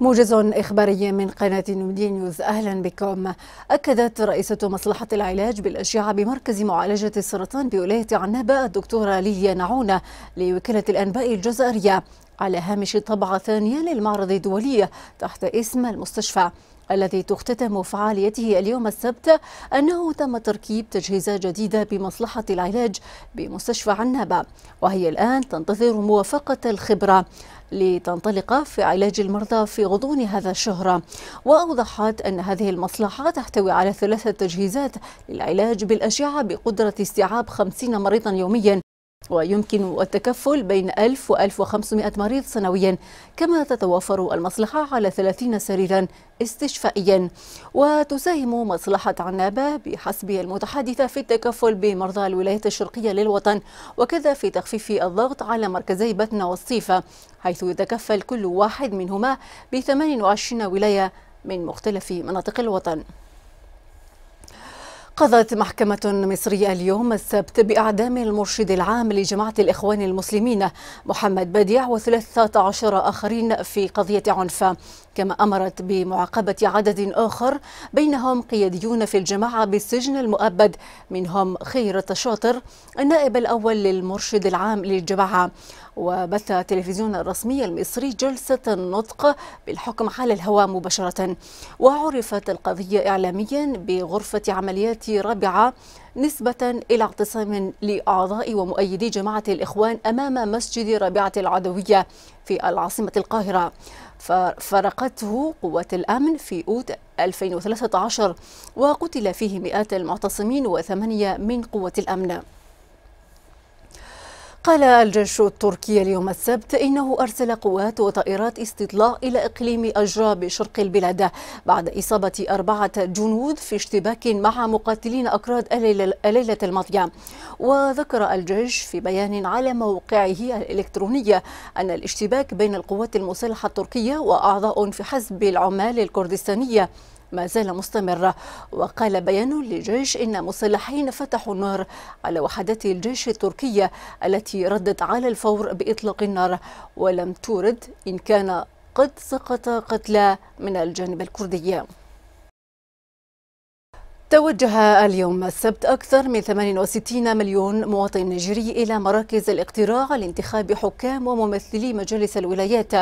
موجز إخباري من قناة نودي نيوز أهلا بكم أكدت رئيسة مصلحة العلاج بالأشعة بمركز معالجة السرطان بولاية عنابة الدكتورة ليا نعونة لوكالة الأنباء الجزائرية على هامش طبعة ثانية للمعرض الدولي تحت اسم المستشفى الذي تختتم فعاليته اليوم السبت أنه تم تركيب تجهيزات جديدة بمصلحة العلاج بمستشفى عنابة وهي الآن تنتظر موافقة الخبرة لتنطلق في علاج المرضى في غضون هذا الشهر وأوضحت أن هذه المصلحة تحتوي على ثلاثة تجهيزات للعلاج بالأشعة بقدرة استيعاب 50 مريضا يوميا ويمكن التكفل بين 1000 و 1500 مريض سنويا كما تتوافر المصلحة على 30 سريرا استشفائيا وتساهم مصلحة عنابة بحسب المتحدثة في التكفل بمرضى الولايات الشرقية للوطن وكذا في تخفيف الضغط على مركزي بتنا والصيفة حيث يتكفل كل واحد منهما ب 28 ولاية من مختلف مناطق الوطن قضت محكمة مصرية اليوم السبت بإعدام المرشد العام لجماعة الإخوان المسلمين محمد بديع و13 آخرين في قضية عنف كما أمرت بمعاقبة عدد آخر بينهم قياديون في الجماعة بالسجن المؤبد منهم خير الشاطر النائب الأول للمرشد العام للجماعة وبث التلفزيون الرسمي المصري جلسة النطق بالحكم على الهواء مباشرة وعرفت القضية إعلاميا بغرفة عمليات رابعة نسبة إلى اعتصام لأعضاء ومؤيدي جماعة الإخوان أمام مسجد ربيعة العدوية في العاصمة القاهرة ففرقته قوة الأمن في أوت 2013 وقتل فيه مئات المعتصمين وثمانية من قوة الأمن قال الجيش التركي اليوم السبت إنه أرسل قوات وطائرات استطلاع إلى إقليم أجرى بشرق البلاد بعد إصابة أربعة جنود في اشتباك مع مقاتلين أكراد الليلة الماضية وذكر الجيش في بيان على موقعه الإلكترونية أن الاشتباك بين القوات المسلحة التركية وأعضاء في حزب العمال الكردستانية ما زال مستمر وقال بيان للجيش إن مسلحين فتحوا النار على وحدات الجيش التركية التي ردت على الفور بإطلاق النار ولم تورد إن كان قد سقط قتلى من الجانب الكردي توجه اليوم السبت أكثر من 68 مليون مواطن نيجيري إلى مراكز الاقتراع لانتخاب حكام وممثلي مجالس الولايات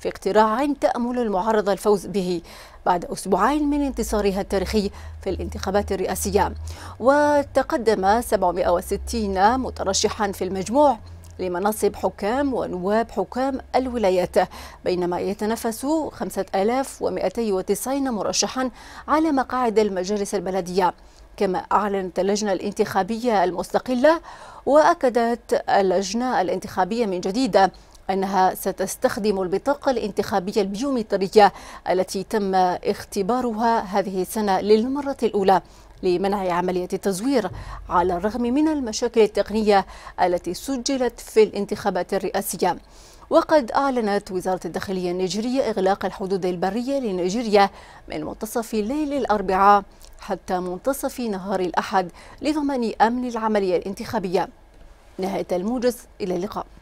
في اقتراع تأمل المعارضة الفوز به بعد أسبوعين من انتصارها التاريخي في الانتخابات الرئاسية وتقدم 760 مترشحا في المجموع لمناصب حكام ونواب حكام الولايات بينما يتنافس 5290 مرشحا على مقاعد المجالس البلدية كما أعلنت اللجنة الانتخابية المستقلة وأكدت اللجنة الانتخابية من جديد أنها ستستخدم البطاقة الانتخابية البيومترية التي تم اختبارها هذه السنة للمرة الأولى لمنع عملية التزوير على الرغم من المشاكل التقنية التي سجلت في الانتخابات الرئاسية وقد أعلنت وزارة الداخلية النيجيرية إغلاق الحدود البرية لنيجيريا من منتصف ليل الأربعاء حتى منتصف نهار الأحد لضمان أمن العملية الانتخابية نهاية الموجز إلى اللقاء